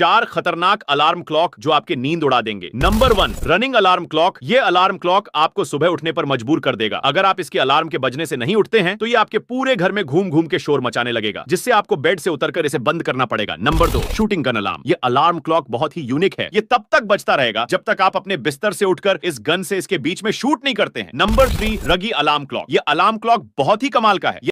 चार खतरनाक alarm clock जो आपकी नींद उड़ा देंगे number one running alarm clock ये अलार्म क्लॉक आपको सुबह उठने पर मजबूर कर देगा अगर आप इसके अलार्म के बजने से नहीं उठते हैं तो ये आपके पूरे घर में घूम घूम के शोर मचाने लगेगा जिससे आपको बेड से उतरकर इसे बंद करना पड़ेगा नंबर दो शूटिंग गन अलार्म ये अलार्म क्लॉक बहुत ही यूनिक है ये तब तक बचता रहेगा जब तक आप अपने बिस्तर से उठकर इस गन से इसके बीच में शूट नहीं करते हैं number three Ruggie alarm clock ये अलार्म क्लॉक बहुत ही कमाल का है